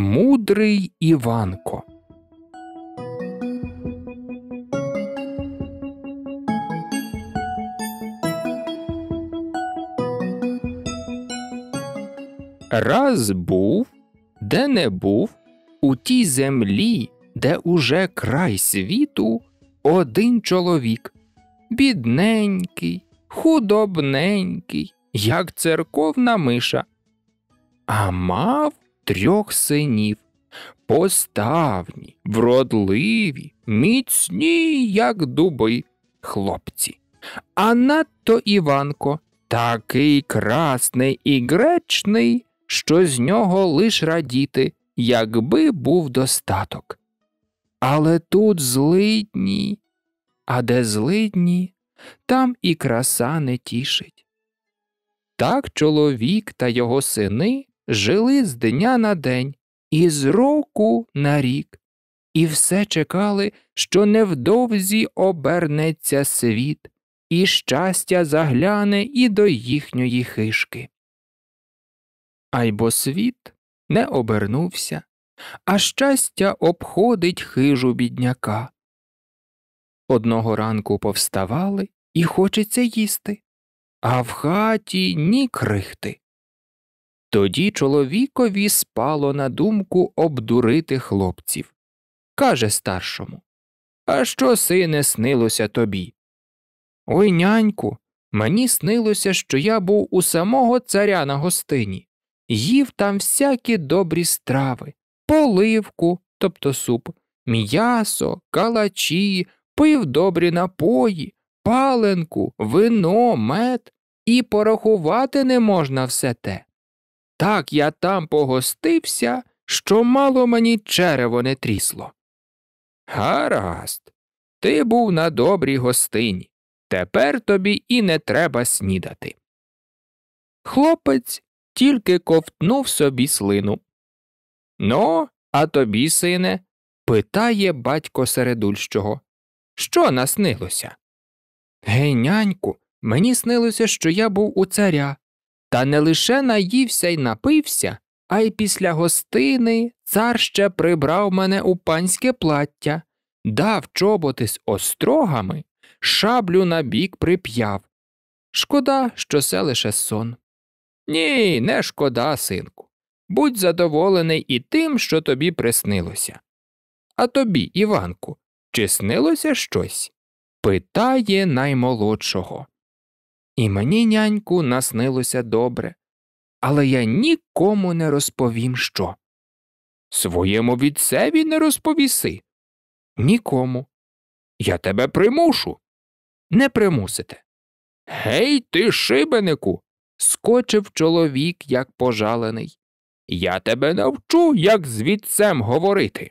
Мудрий Іванко. Раз був, де не був, у тій землі, де уже край світу, один чоловік. Бідненький, худобненький, як церковна миша. А мав трьох синів. Поставні, вродливі, міцні, як дуби, хлопці. А надто Іванко такий красний і гречний, що з нього лиш радіти, якби був достаток. Але тут злидні, а де злидні, там і краса не тішить. Так чоловік та його сини жили з дня на день і з року на рік, і все чекали, що невдовзі обернеться світ, і щастя загляне і до їхньої хишки. Айбо світ не обернувся, а щастя обходить хижу бідняка. Одного ранку повставали і хочеться їсти, а в хаті ні крихти. Тоді чоловікові спало на думку обдурити хлопців. Каже старшому А що, сине, снилося тобі? Ой, няньку, мені снилося, що я був у самого царя на гостині, їв там всякі добрі страви, поливку, тобто суп, м'ясо, калачі, пив добрі напої, паленку, вино, мед, і порахувати не можна все те. Так я там погостився, що мало мені черево не трісло. Гаразд, ти був на добрій гостині. Тепер тобі і не треба снідати. Хлопець тільки ковтнув собі слину. Ну, а тобі, сине, питає батько середульщого. Що наснилося? Гей, няньку, мені снилося, що я був у царя. Та не лише наївся й напився, а й після гостини цар ще прибрав мене у панське плаття, дав чоботи з острогами, шаблю на бік прип'яв. Шкода, що це лише сон. Ні, не шкода, синку. Будь задоволений і тим, що тобі приснилося. А тобі, Іванку, чи снилося щось? питає наймолодшого. І мені, няньку, наснилося добре, але я нікому не розповім що. Своєму відцеві не розповіси. Нікому. Я тебе примушу. Не примусите. Гей, ти, шибенику. скочив чоловік, як пожалений. Я тебе навчу, як з відцем говорити.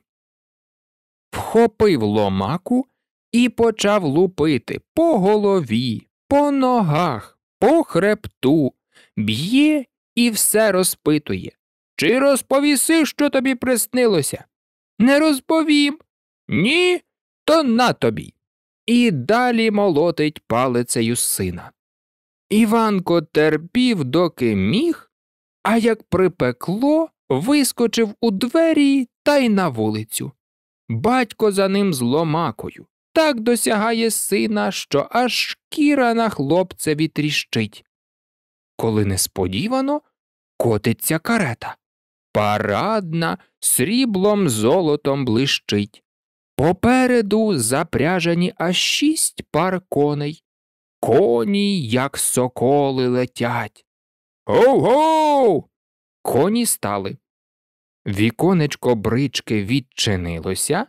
Вхопив ломаку і почав лупити по голові, по ногах, по хребту, б'є і все розпитує. Чи розповіси, що тобі приснилося? Не розповім. Ні, то на тобі. І далі молотить палицею сина. Іванко терпів, доки міг, а як припекло, вискочив у двері та й на вулицю. Батько за ним з ломакою так досягає сина, що аж шкіра на хлопцеві тріщить. Коли несподівано котиться карета. Парадна, сріблом золотом блищить. Попереду запряжені аж шість пар коней. Коні, як соколи, летять. Гоу-гоу! Коні стали. Віконечко брички відчинилося,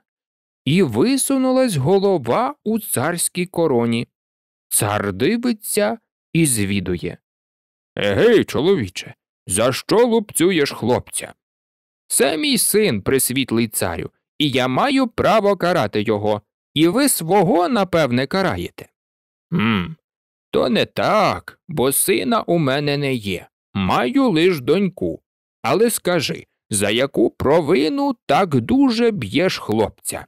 і висунулась голова у царській короні. Цар дивиться і звідує. Егей, чоловіче, за що лупцюєш хлопця? Це мій син, присвітлий царю, і я маю право карати його, і ви свого, напевне, караєте. «Хм, То не так, бо сина у мене не є. Маю лиш доньку. Але скажи, за яку провину так дуже б'єш хлопця?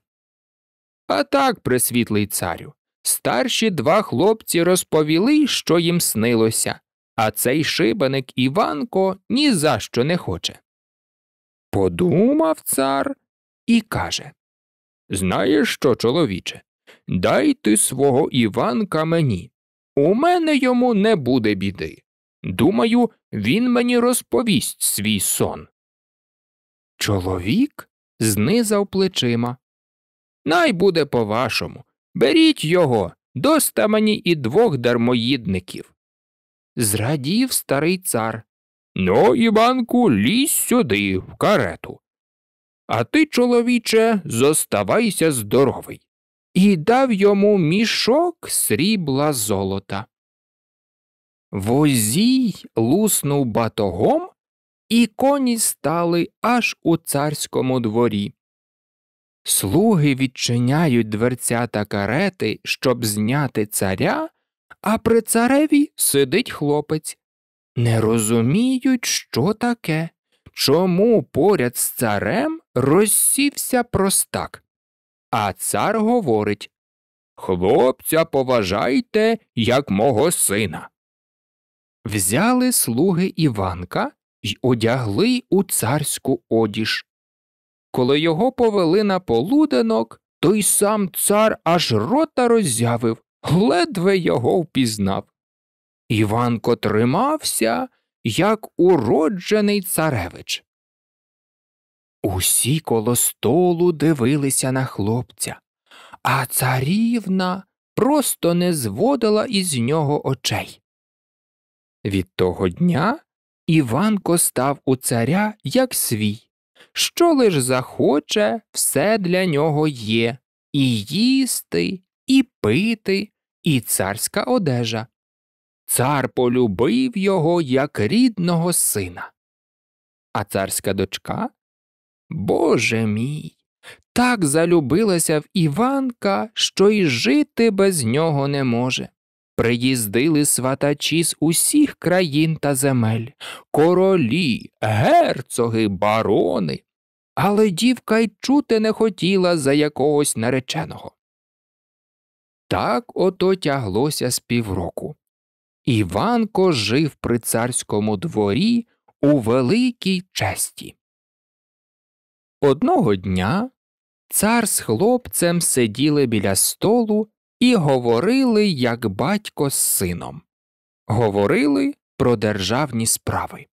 А так, присвітлий царю, старші два хлопці розповіли, що їм снилося, а цей шибаник Іванко ні за що не хоче. Подумав цар і каже Знаєш що, чоловіче, дай ти свого Іванка мені. У мене йому не буде біди. Думаю, він мені розповість свій сон. Чоловік знизав плечима. Най буде по вашому. Беріть його, доста мені і двох дармоїдників. Зрадів старий цар. Ну, Іванку, лізь сюди, в карету. А ти, чоловіче, зоставайся здоровий. І дав йому мішок срібла золота. Возій луснув батогом, і коні стали аж у царському дворі. Слуги відчиняють дверця та карети, щоб зняти царя, а при цареві сидить хлопець. Не розуміють, що таке, чому поряд з царем розсівся простак. А цар говорить Хлопця, поважайте, як мого сина. Взяли слуги Іванка й одягли у царську одіж. Коли його повели на полуденок, той сам цар аж рота роззявив, ледве його впізнав. Іванко тримався, як уроджений царевич. Усі коло столу дивилися на хлопця, а царівна просто не зводила із нього очей. Від того дня Іванко став у царя як свій що лиш захоче, все для нього є і їсти, і пити, і царська одежа. Цар полюбив його як рідного сина. А царська дочка? Боже мій, так залюбилася в Іванка, що й жити без нього не може. Приїздили сватачі з усіх країн та земель, королі, герцоги, барони, але дівка й чути не хотіла за якогось нареченого. Так ото тяглося з півроку. Іванко жив при царському дворі у великій честі. Одного дня цар з хлопцем сиділи біля столу і говорили як батько з сином. Говорили про державні справи.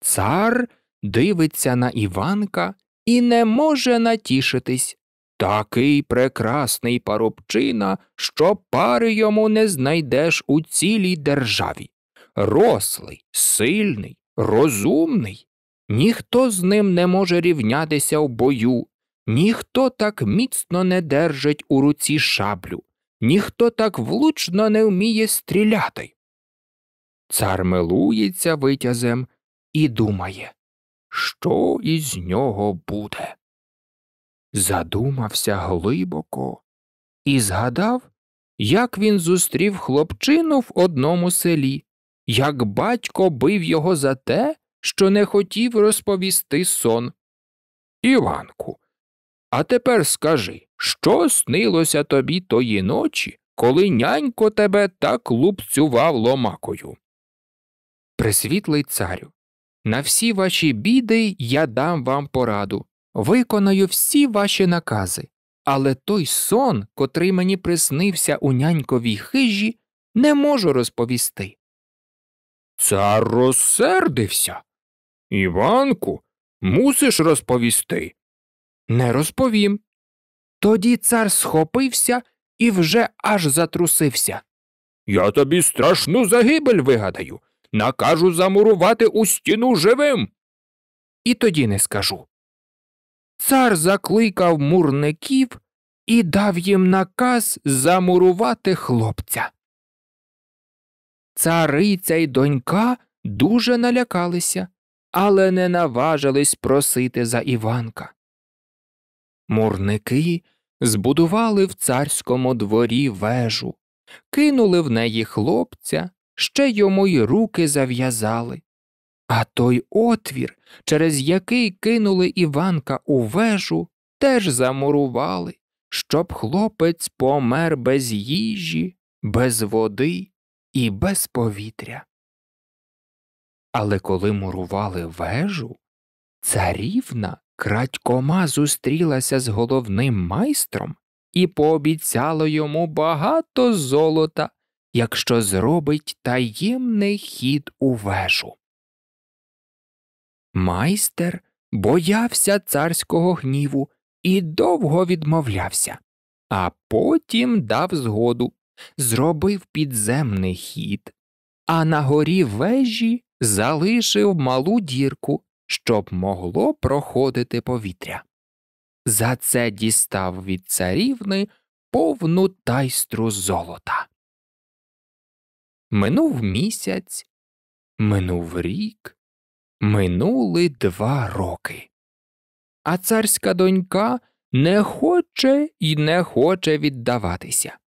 Цар дивиться на Іванка і не може натішитись. Такий прекрасний парубчина, що пари йому не знайдеш у цілій державі. Рослий, сильний, розумний. Ніхто з ним не може рівнятися в бою, ніхто так міцно не держить у руці шаблю, ніхто так влучно не вміє стріляти. Цар милується витязем і думає, що із нього буде. Задумався глибоко і згадав, як він зустрів хлопчину в одному селі, як батько бив його за те, що не хотів розповісти сон. Іванку, а тепер скажи що снилося тобі тої ночі, коли нянько тебе так лупцював ломакою? Пресвітлий царю, на всі ваші біди я дам вам пораду, виконаю всі ваші накази, але той сон, котрий мені приснився у няньковій хижі, не можу розповісти. Цар розсердився. Іванку, мусиш розповісти. Не розповім. Тоді цар схопився і вже аж затрусився. Я тобі страшну загибель вигадаю, накажу замурувати у стіну живим. І тоді не скажу. Цар закликав мурників і дав їм наказ замурувати хлопця. Цариця й донька дуже налякалися, але не наважились просити за Іванка. Мурники збудували в царському дворі вежу, кинули в неї хлопця, ще йому й руки зав'язали. А той отвір, через який кинули Іванка у вежу, теж замурували, щоб хлопець помер без їжі, без води і без повітря. Але коли мурували вежу, царівна крадькома зустрілася з головним майстром і пообіцяла йому багато золота, якщо зробить таємний хід у вежу. Майстер боявся царського гніву і довго відмовлявся, а потім дав згоду, зробив підземний хід, а на горі вежі залишив малу дірку, щоб могло проходити повітря. За це дістав від царівни повну тайстру золота. Минув місяць, минув рік, минули два роки. А царська донька не хоче і не хоче віддаватися.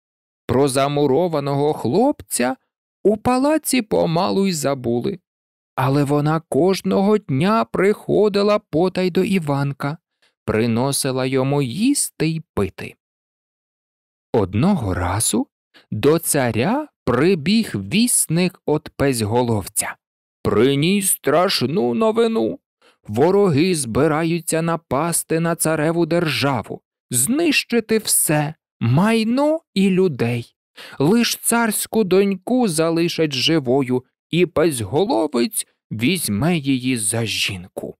Про замурованого хлопця у палаці помалу й забули. Але вона кожного дня приходила потай до Іванка, приносила йому їсти й пити. Одного разу до царя прибіг вісник от пезьголовця. Приніс страшну новину. Вороги збираються напасти на цареву державу, знищити все, майно і людей. Лиш царську доньку залишать живою і безголовець візьме її за жінку.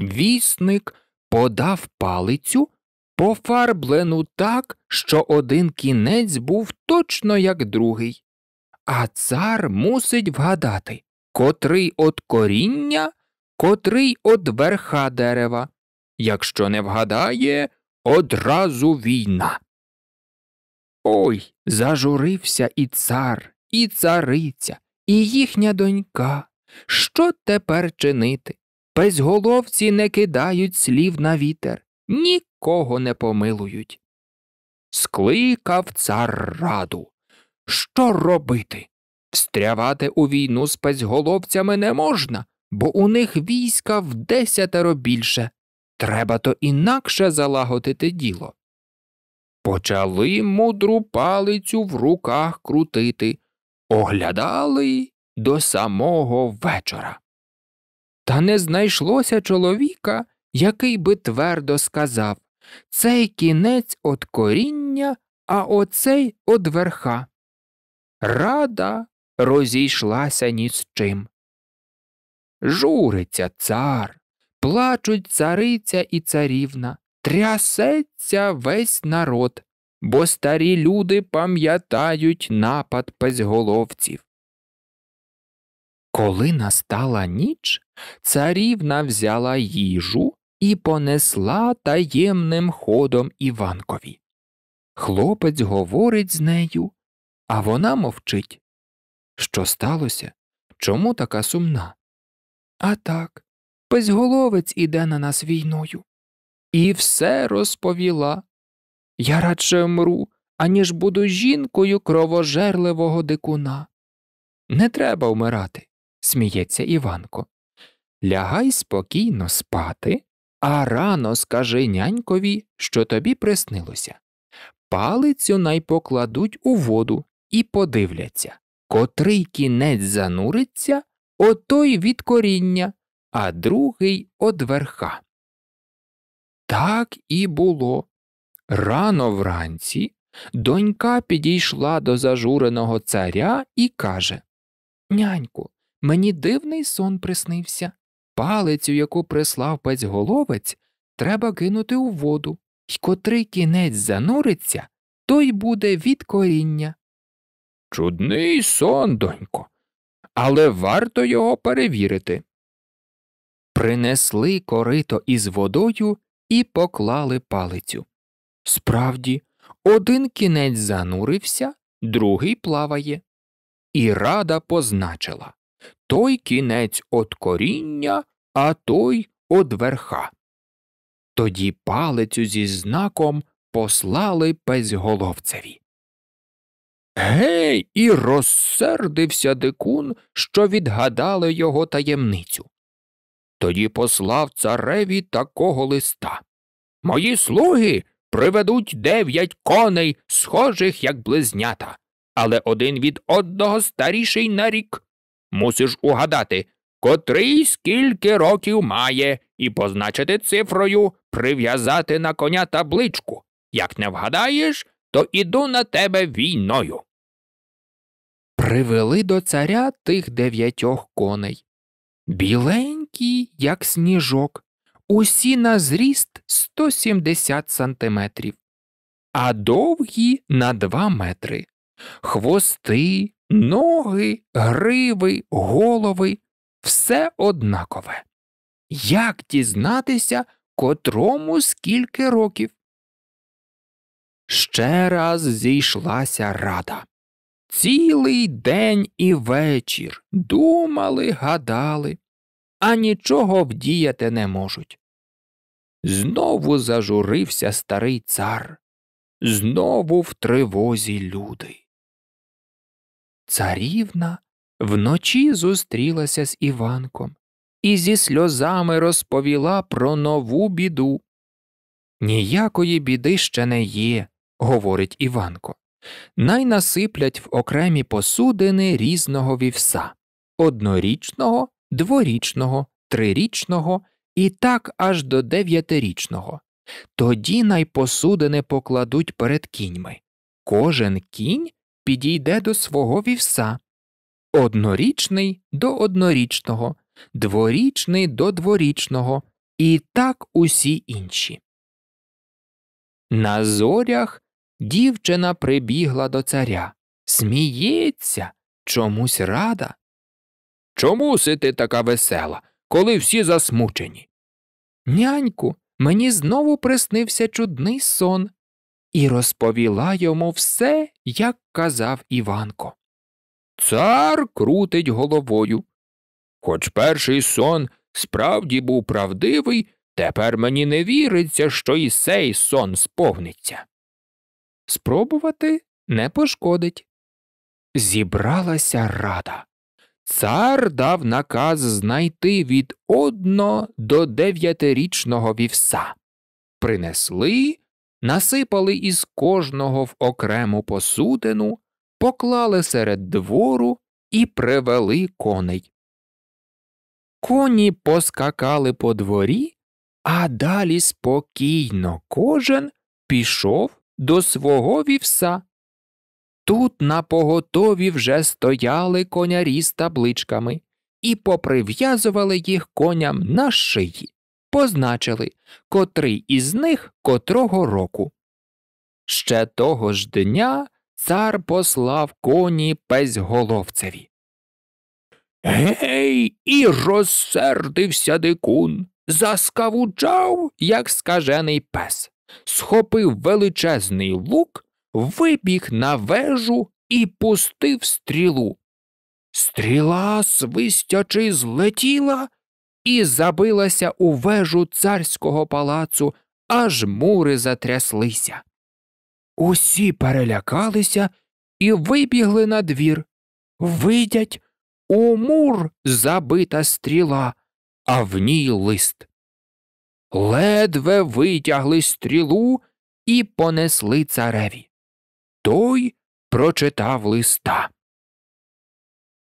Вісник подав палицю, пофарблену так, що один кінець був точно як другий, а цар мусить вгадати, котрий от коріння, котрий от верха дерева. Якщо не вгадає, одразу війна. Ой, зажурився і цар і цариця, і їхня донька. Що тепер чинити? Безголовці не кидають слів на вітер, нікого не помилують. Скликав цар раду. Що робити? Встрявати у війну з пезголовцями не можна, бо у них війська в десятеро більше. Треба то інакше залагодити діло. Почали мудру палицю в руках крутити, оглядали до самого вечора. Та не знайшлося чоловіка, який би твердо сказав цей кінець от коріння, а оцей от верха. Рада розійшлася ні з чим. Журиться цар, плачуть цариця і царівна, трясеться весь народ бо старі люди пам'ятають напад пезьголовців. Коли настала ніч, царівна взяла їжу і понесла таємним ходом Іванкові. Хлопець говорить з нею, а вона мовчить. Що сталося? Чому така сумна? А так, пезьголовець іде на нас війною. І все розповіла. Я радше вмру, аніж буду жінкою кровожерливого дикуна. Не треба вмирати, сміється Іванко. Лягай спокійно спати, а рано скажи нянькові, що тобі приснилося. Палицю найпокладуть у воду і подивляться, котрий кінець зануриться, отой від коріння, а другий од верха. Так і було. Рано вранці донька підійшла до зажуреного царя і каже Няньку, мені дивний сон приснився. Палицю, яку прислав пецьголовець, треба кинути у воду, й котрий кінець зануриться, той буде від коріння. Чудний сон, донько, але варто його перевірити. Принесли корито із водою і поклали палицю. Справді, один кінець занурився, другий плаває. І рада позначила той кінець от коріння, а той от верха. Тоді палицю зі знаком послали пезьголовцеві. Гей, і розсердився дикун, що відгадали його таємницю. Тоді послав цареві такого листа. Мої слуги приведуть дев'ять коней, схожих як близнята, але один від одного старіший на рік. Мусиш угадати, котрий скільки років має, і позначити цифрою, прив'язати на коня табличку. Як не вгадаєш, то іду на тебе війною. Привели до царя тих дев'ятьох коней. Біленькі, як сніжок, усі на зріст 170 сантиметрів, а довгі на 2 метри, хвости, ноги, гриви, голови все однакове. Як дізнатися, котрому скільки років? Ще раз зійшлася рада. Цілий день і вечір думали, гадали, а нічого вдіяти не можуть. Знову зажурився старий цар, знову в тривозі люди. Царівна вночі зустрілася з Іванком і зі сльозами розповіла про нову біду. Ніякої біди ще не є, говорить Іванко. Най насиплять в окремі посудини різного вівса однорічного, дворічного, трирічного і так аж до дев'ятирічного. Тоді найпосудини покладуть перед кіньми. Кожен кінь підійде до свого вівса однорічний до однорічного, дворічний до дворічного, і так усі інші. На зорях дівчина прибігла до царя. Сміється, чомусь рада. Чому си ти така весела? коли всі засмучені. Няньку, мені знову приснився чудний сон, і розповіла йому все, як казав Іванко. Цар крутить головою. Хоч перший сон справді був правдивий, тепер мені не віриться, що і сей сон сповниться. Спробувати не пошкодить. Зібралася рада. Цар дав наказ знайти від одно до дев'ятирічного вівса. Принесли, насипали із кожного в окрему посудину, поклали серед двору і привели коней. Коні поскакали по дворі, а далі спокійно кожен пішов до свого вівса. Тут на поготові вже стояли конярі з табличками і поприв'язували їх коням на шиї, позначили, котрий із них котрого року. Ще того ж дня цар послав коні песьголовцеві. Гей, і розсердився дикун, заскавучав, як скажений пес, схопив величезний лук вибіг на вежу і пустив стрілу. Стріла, свистячи, злетіла і забилася у вежу царського палацу, аж мури затряслися. Усі перелякалися і вибігли на двір. Видять, у мур забита стріла, а в ній лист. Ледве витягли стрілу і понесли цареві. Той прочитав листа.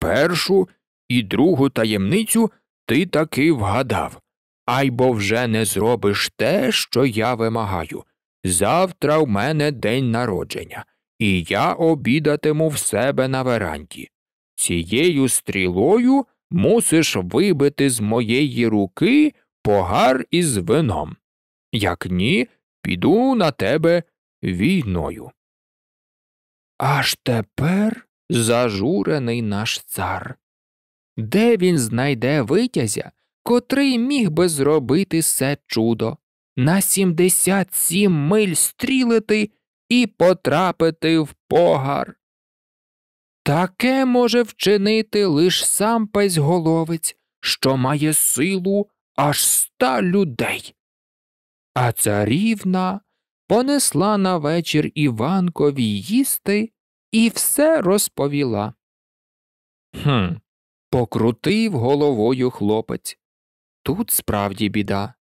Першу і другу таємницю ти таки вгадав, айбо вже не зробиш те, що я вимагаю. Завтра в мене день народження, і я обідатиму в себе на веранді. Цією стрілою мусиш вибити з моєї руки погар із вином. Як ні, піду на тебе війною. Аж тепер зажурений наш цар. Де він знайде витязя, котрий міг би зробити це чудо, на 77 миль стрілити і потрапити в погар? Таке може вчинити лиш сам песьголовець, що має силу аж ста людей. А царівна понесла на вечір Іванкові їсти і все розповіла. Хм, покрутив головою хлопець. Тут справді біда.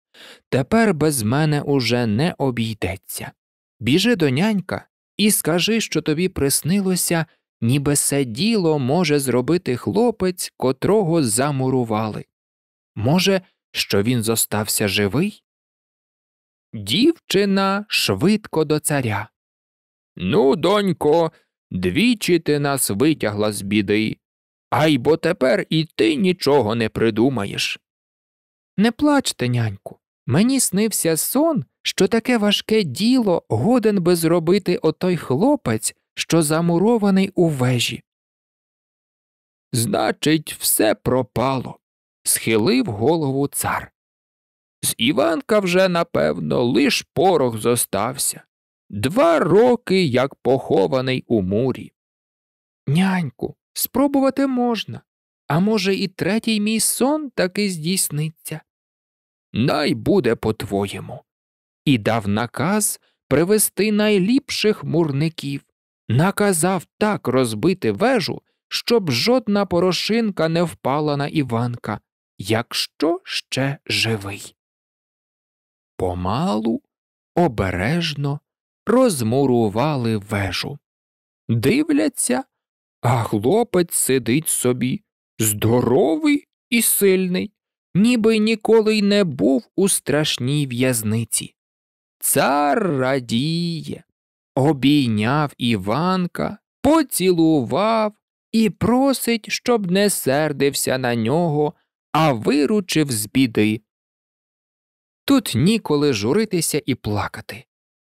Тепер без мене уже не обійдеться. Біжи до нянька і скажи, що тобі приснилося, ніби це діло може зробити хлопець, котрого замурували. Може, що він зостався живий? Дівчина швидко до царя. Ну, донько, двічі ти нас витягла з біди, ай бо тепер і ти нічого не придумаєш. Не плачте, няньку, мені снився сон, що таке важке діло годен би зробити отой хлопець, що замурований у вежі. Значить, все пропало, схилив голову цар. З Іванка вже, напевно, лиш порох зостався. Два роки як похований у мурі. Няньку, спробувати можна, а може, і третій мій сон таки здійсниться. Най буде по твоєму. І дав наказ привести найліпших мурників, наказав так розбити вежу, щоб жодна порошинка не впала на Іванка, якщо ще живий помалу, обережно розмурували вежу. Дивляться, а хлопець сидить собі, здоровий і сильний, ніби ніколи й не був у страшній в'язниці. Цар радіє, обійняв Іванка, поцілував і просить, щоб не сердився на нього, а виручив з біди. Тут ніколи журитися і плакати.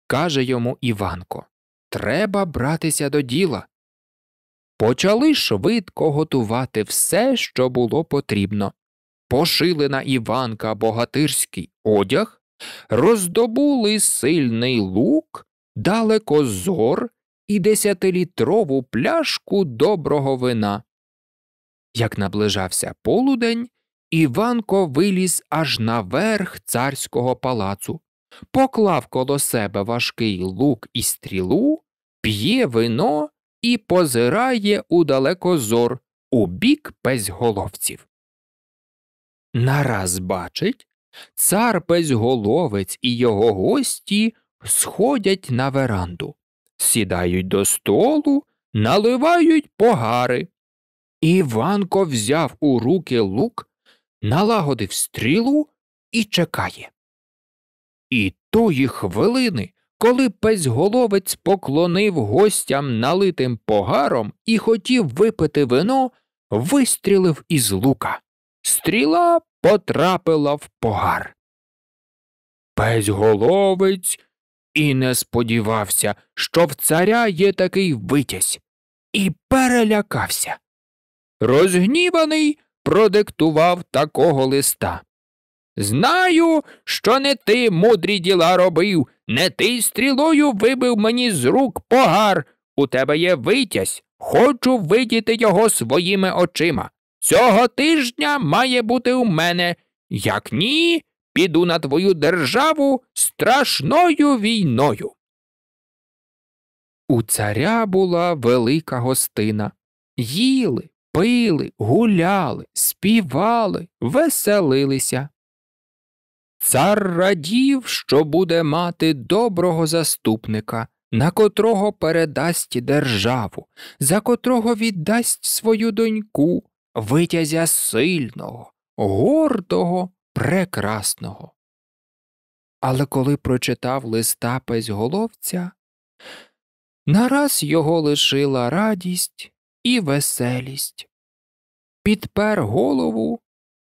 каже йому Іванко. Треба братися до діла. Почали швидко готувати все, що було потрібно. Пошили на Іванка богатирський одяг, роздобули сильний лук, далеко зор і десятилітрову пляшку доброго вина. Як наближався полудень, Іванко виліз аж на верх царського палацу, поклав коло себе важкий лук і стрілу, п'є вино і позирає у далекозор у бік пезьголовців. Нараз бачить, цар пезьголовець і його гості сходять на веранду, сідають до столу, наливають погари. Іванко взяв у руки лук налагодив стрілу і чекає. І тої хвилини, коли песьголовець поклонив гостям налитим погаром і хотів випити вино, вистрілив із лука. Стріла потрапила в погар. Песьголовець і не сподівався, що в царя є такий витязь, і перелякався. Розгніваний продиктував такого листа. Знаю, що не ти мудрі діла робив, не ти стрілою вибив мені з рук погар. У тебе є витязь, хочу видіти його своїми очима. Цього тижня має бути у мене. Як ні, піду на твою державу страшною війною. У царя була велика гостина. Їли, пили, гуляли, співали, веселилися. Цар радів, що буде мати доброго заступника, на котрого передасть державу, за котрого віддасть свою доньку, витязя сильного, гордого, прекрасного. Але коли прочитав листа песьголовця, нараз його лишила радість і веселість. Підпер голову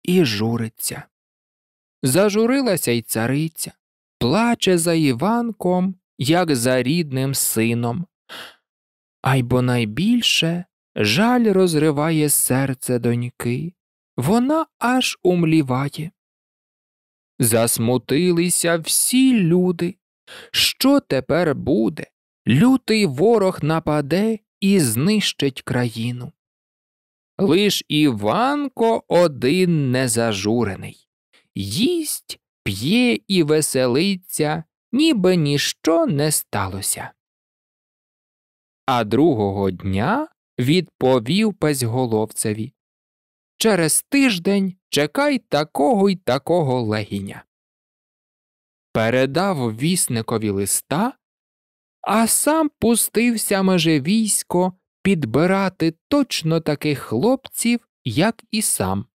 і журиться. Зажурилася й цариця, плаче за Іванком, як за рідним сином. А й бо найбільше жаль розриває серце доньки, вона аж умліває. Засмутилися всі люди. Що тепер буде? Лютий ворог нападе і знищить країну. Лиш Іванко один незажурений. Їсть, п'є і веселиться, ніби ніщо не сталося. А другого дня відповів песьголовцеві Через тиждень чекай такого й такого легіня. Передав вісникові листа а сам пустився меже військо підбирати точно таких хлопців, як і сам.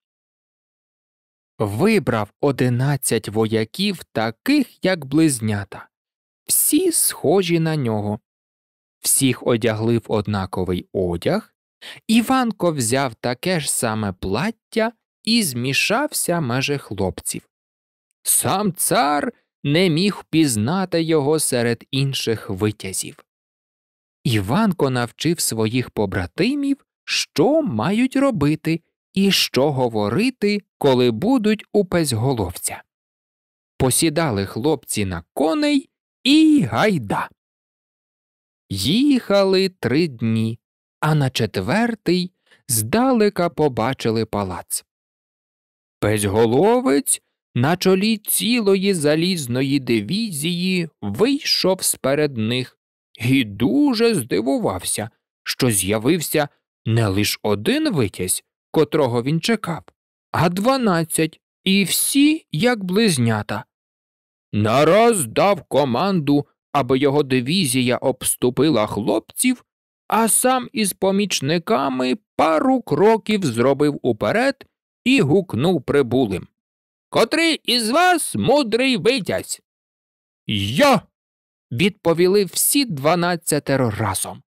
Вибрав одинадцять вояків, таких, як близнята, всі схожі на нього. Всіх одягли в однаковий одяг. Іванко взяв таке ж саме плаття і змішався меже хлопців. Сам цар не міг пізнати його серед інших витязів. Іванко навчив своїх побратимів, що мають робити і що говорити, коли будуть у пезьголовця. Посідали хлопці на коней і гайда. Їхали три дні, а на четвертий здалека побачили палац. Пезьголовець на чолі цілої залізної дивізії вийшов сперед них і дуже здивувався, що з'явився не лише один витязь, котрого він чекав, а дванадцять, і всі як близнята. Нараз дав команду, аби його дивізія обступила хлопців, а сам із помічниками пару кроків зробив уперед і гукнув прибулим. Котрий із вас мудрий витязь? Я. відповіли всі дванадцятеро разом.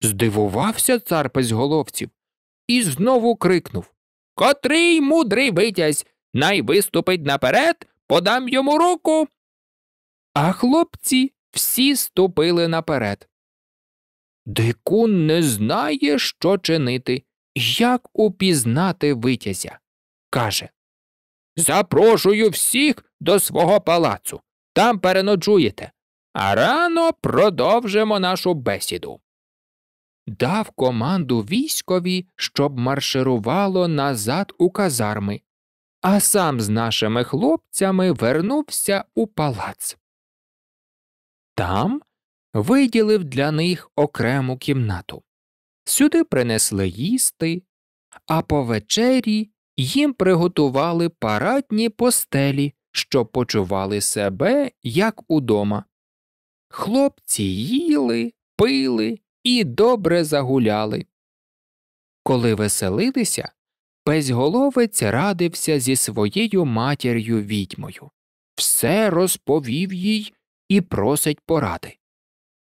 Здивувався цар пезголовців і знову крикнув Котрий мудрий витязь, най виступить наперед, подам йому руку. А хлопці всі ступили наперед. Дикун не знає, що чинити, як упізнати витязя. каже Запрошую всіх до свого палацу, там переночуєте, а рано продовжимо нашу бесіду. Дав команду військові, щоб марширувало назад у казарми, а сам з нашими хлопцями вернувся у палац. Там виділив для них окрему кімнату. Сюди принесли їсти, а по вечері їм приготували парадні постелі, щоб почували себе як удома. Хлопці їли, пили і добре загуляли. Коли веселилися, безголовець радився зі своєю матір'ю відьмою, все розповів їй і просить поради.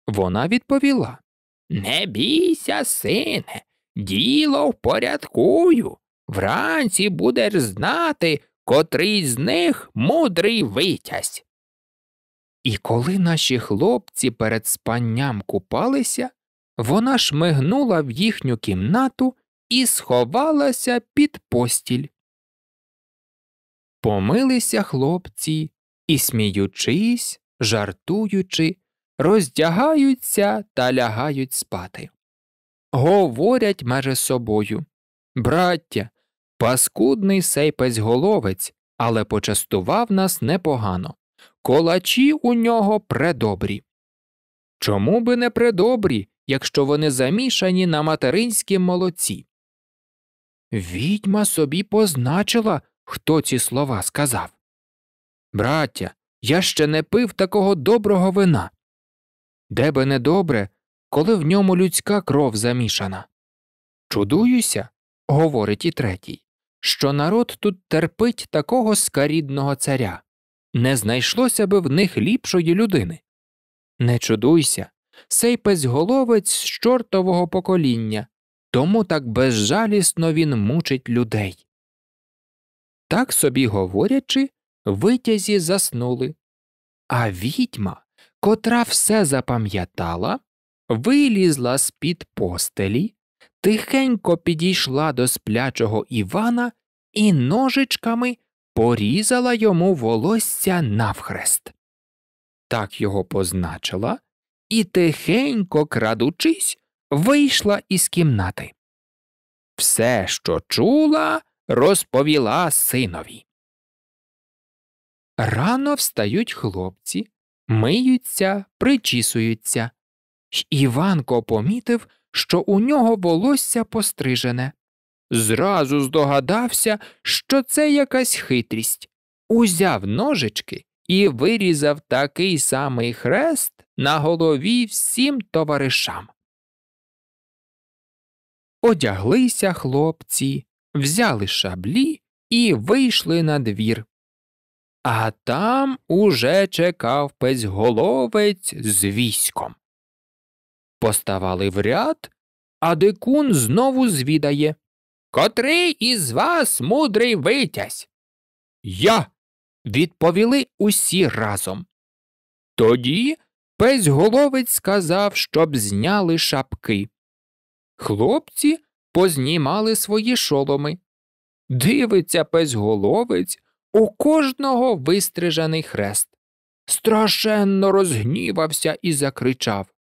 Вона відповіла Не бійся, сине, діло впорядкую. Вранці будеш знати, котрий з них мудрий витязь. І коли наші хлопці перед спанням купалися, вона шмигнула в їхню кімнату і сховалася під постіль. Помилися хлопці і, сміючись, жартуючи, роздягаються та лягають спати. Говорять меже собою Браття, Паскудний сей песьголовець, але почастував нас непогано. Колачі у нього предобрі. Чому би не предобрі, якщо вони замішані на материнськім молоці? Відьма собі позначила, хто ці слова сказав. Браття, я ще не пив такого доброго вина. Де би не добре, коли в ньому людська кров замішана. Чудуюся, говорить і третій що народ тут терпить такого скарідного царя, не знайшлося би в них ліпшої людини. Не чудуйся, сей пезьголовець з чортового покоління, тому так безжалісно він мучить людей. Так собі говорячи, витязі заснули. А відьма, котра все запам'ятала, вилізла з під постелі, тихенько підійшла до сплячого Івана і ножичками порізала йому волосся навхрест. Так його позначила і тихенько, крадучись, вийшла із кімнати. Все, що чула, розповіла синові. Рано встають хлопці, миються, причісуються. Іванко помітив, що у нього волосся пострижене. Зразу здогадався, що це якась хитрість. Узяв ножички і вирізав такий самий хрест на голові всім товаришам. Одяглися хлопці, взяли шаблі і вийшли на двір. А там уже чекав пецьголовець з військом поставали в ряд, а дикун знову звідає. Котрий із вас мудрий витязь? Я. Відповіли усі разом. Тоді песьголовець сказав, щоб зняли шапки. Хлопці познімали свої шоломи. Дивиться песьголовець у кожного вистрижений хрест. Страшенно розгнівався і закричав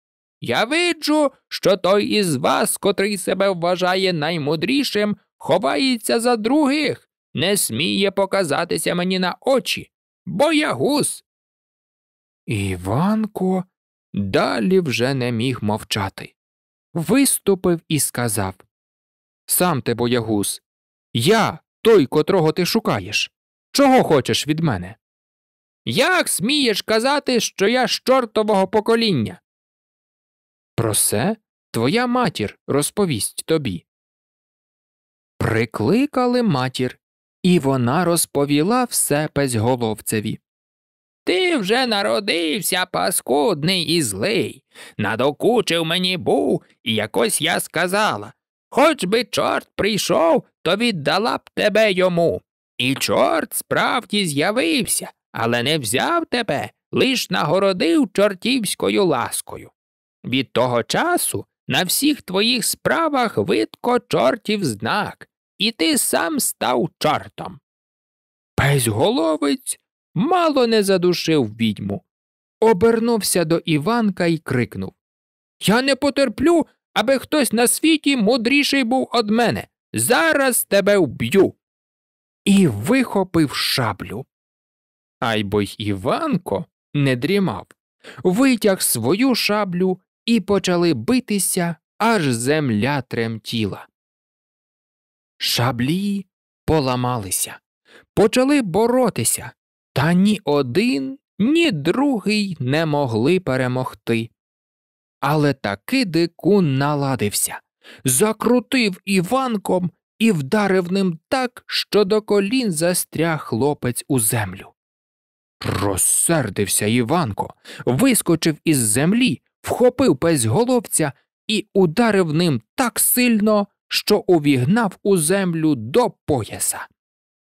я виджу, що той із вас, котрий себе вважає наймудрішим, ховається за других, не сміє показатися мені на очі, бо я гус. Іванко далі вже не міг мовчати. Виступив і сказав Сам ти, боягуз, я той, котрого ти шукаєш. Чого хочеш від мене? Як смієш казати, що я з чортового покоління? Про це твоя матір розповість тобі. Прикликали матір, і вона розповіла все пезьголовцеві. Ти вже народився, паскудний і злий. Надокучив мені був, і якось я сказала Хоч би чорт прийшов, то віддала б тебе йому. І чорт справді з'явився, але не взяв тебе, лиш нагородив чортівською ласкою. Від того часу на всіх твоїх справах видко чортів знак, і ти сам став чортом. Песьголовець мало не задушив відьму. Обернувся до Іванка і крикнув Я не потерплю, аби хтось на світі мудріший був од мене. Зараз тебе вб'ю. І вихопив шаблю. Айбо й Іванко не дрімав, витяг свою шаблю і почали битися, аж земля тремтіла. Шаблі поламалися, почали боротися, та ні один, ні другий не могли перемогти. Але таки дикун наладився, закрутив Іванком і вдарив ним так, що до колін застряг хлопець у землю. Розсердився Іванко, вискочив із землі, вхопив пес головця і ударив ним так сильно, що увігнав у землю до пояса.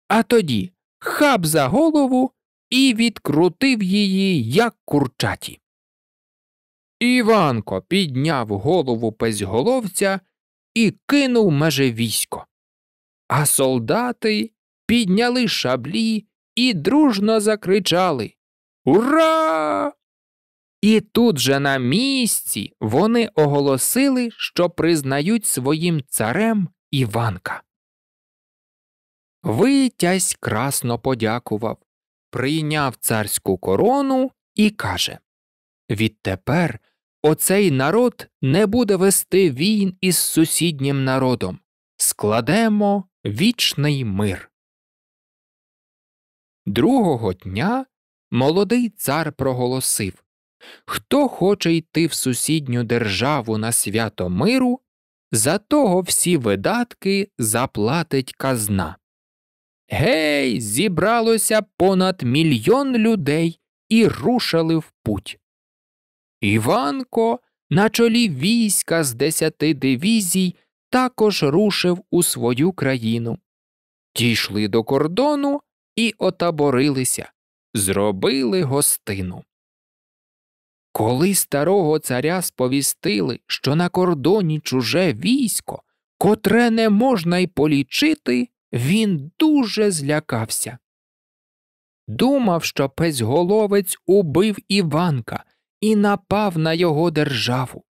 А тоді хап за голову і відкрутив її, як курчаті. Іванко підняв голову песьголовця і кинув меже військо. А солдати підняли шаблі і дружно закричали Ура! І тут же на місці вони оголосили, що признають своїм царем Іванка. Витязь красно подякував, прийняв царську корону і каже Відтепер оцей народ не буде вести війн із сусіднім народом. Складемо вічний мир. Другого дня молодий цар проголосив Хто хоче йти в сусідню державу на свято миру, за того всі видатки заплатить казна. Гей, зібралося понад мільйон людей і рушили в путь. Іванко на чолі війська з десяти дивізій також рушив у свою країну. Ті до кордону і отаборилися, зробили гостину. Коли старого царя сповістили, що на кордоні чуже військо, котре не можна й полічити, він дуже злякався. Думав, що пецьголовець убив Іванка і напав на його державу.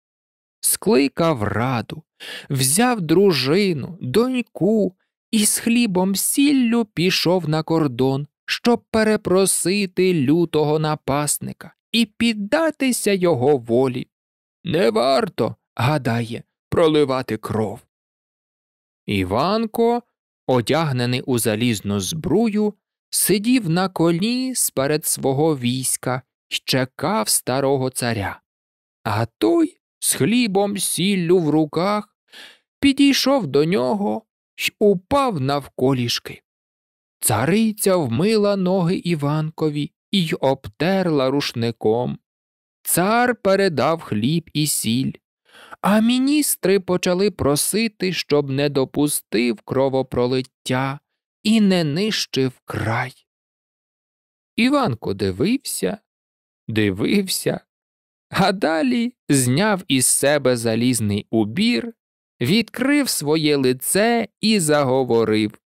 Скликав раду, взяв дружину, доньку і з хлібом сіллю пішов на кордон, щоб перепросити лютого напасника і піддатися його волі. Не варто, гадає, проливати кров. Іванко, одягнений у залізну збрую, сидів на коні сперед свого війська і чекав старого царя. А той з хлібом сіллю в руках підійшов до нього й упав навколішки. Цариця вмила ноги Іванкові й обтерла рушником. Цар передав хліб і сіль, а міністри почали просити, щоб не допустив кровопролиття і не нищив край. Іванко дивився, дивився, а далі зняв із себе залізний убір, відкрив своє лице і заговорив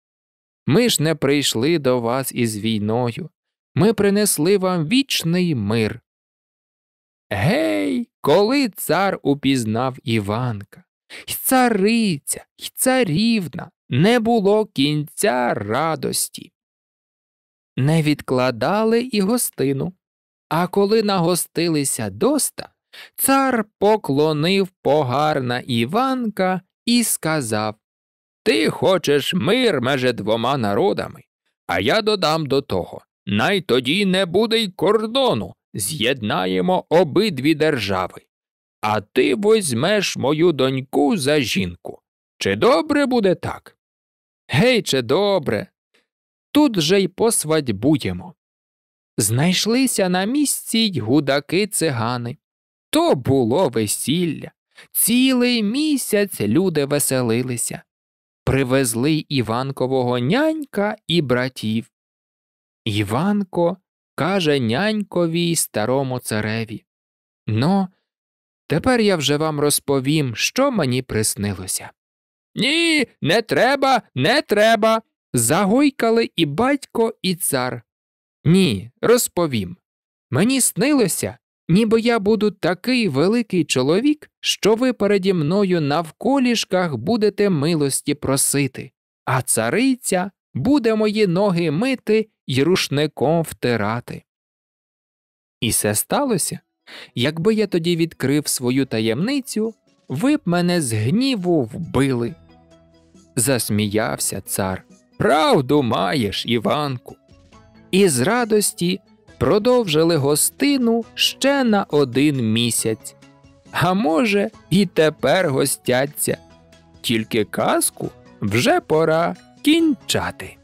Ми ж не прийшли до вас із війною ми принесли вам вічний мир. Гей, коли цар упізнав Іванка, й цариця, й царівна не було кінця радості. Не відкладали і гостину. А коли нагостилися доста, цар поклонив погарна Іванка і сказав Ти хочеш мир меже двома народами, а я додам до того Най тоді не буде й кордону, з'єднаємо обидві держави. А ти возьмеш мою доньку за жінку. Чи добре буде так? Гей, чи добре. Тут же й посвадьбуємо. Знайшлися на місці й гудаки цигани. То було весілля. Цілий місяць люди веселилися. Привезли Іванкового нянька і братів. Іванко каже нянькові й старому цареві. Ну, тепер я вже вам розповім, що мені приснилося. Ні, не треба, не треба. Загойкали і батько, і цар. Ні, розповім. Мені снилося, ніби я буду такий великий чоловік, що ви переді мною навколішках будете милості просити, а цариця буде мої ноги мити і рушником втирати. І все сталося. Якби я тоді відкрив свою таємницю, ви б мене з гніву вбили. Засміявся цар. Правду маєш, Іванку. І з радості продовжили гостину ще на один місяць. А може, і тепер гостяться. Тільки казку вже пора кінчати.